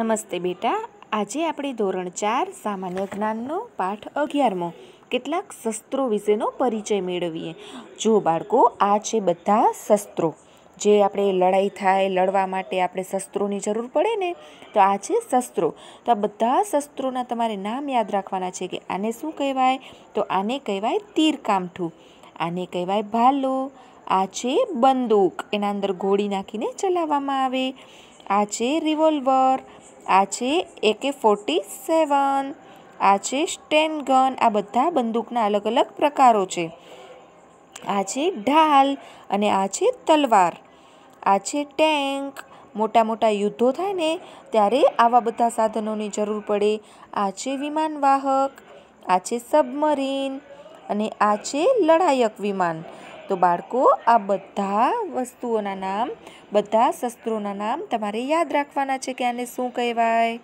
નમસ્તે બેટા આજે આપણે ધોરણ ચાર સામાન્ય જ્ઞાનનો પાઠ અગિયારમો કેટલાક શસ્ત્રો વિશેનો પરિચય મેળવીએ જો બાળકો આ છે બધા શસ્ત્રો જે આપણે લડાઈ થાય લડવા માટે આપણે શસ્ત્રોની જરૂર પડે ને તો આ છે શસ્ત્રો તો આ બધા શસ્ત્રોના તમારે નામ યાદ રાખવાના છે કે આને શું કહેવાય તો આને કહેવાય તીર કામઠું આને કહેવાય ભાલો આ છે બંદૂક એના અંદર ગોળી નાખીને ચલાવવામાં આવે આ છે રિવોલ્વર આ છે એકે ફોર્ટી સેવન આ છે સ્ટેન ગન આ બધા બંદૂકના અલગ અલગ પ્રકારો છે આ છે ઢાલ અને આ છે તલવાર આ છે ટેન્ક મોટા મોટા યુદ્ધો થાય ને ત્યારે આવા બધા સાધનોની જરૂર પડે આ છે વિમાનવાહક આ છે સબમરીન અને આ છે લડાયક વિમાન તો બાળકો આ બધા વસ્તુઓના નામ બધા શસ્ત્રોના નામ તમારે યાદ રાખવાના છે કે આને શું કહેવાય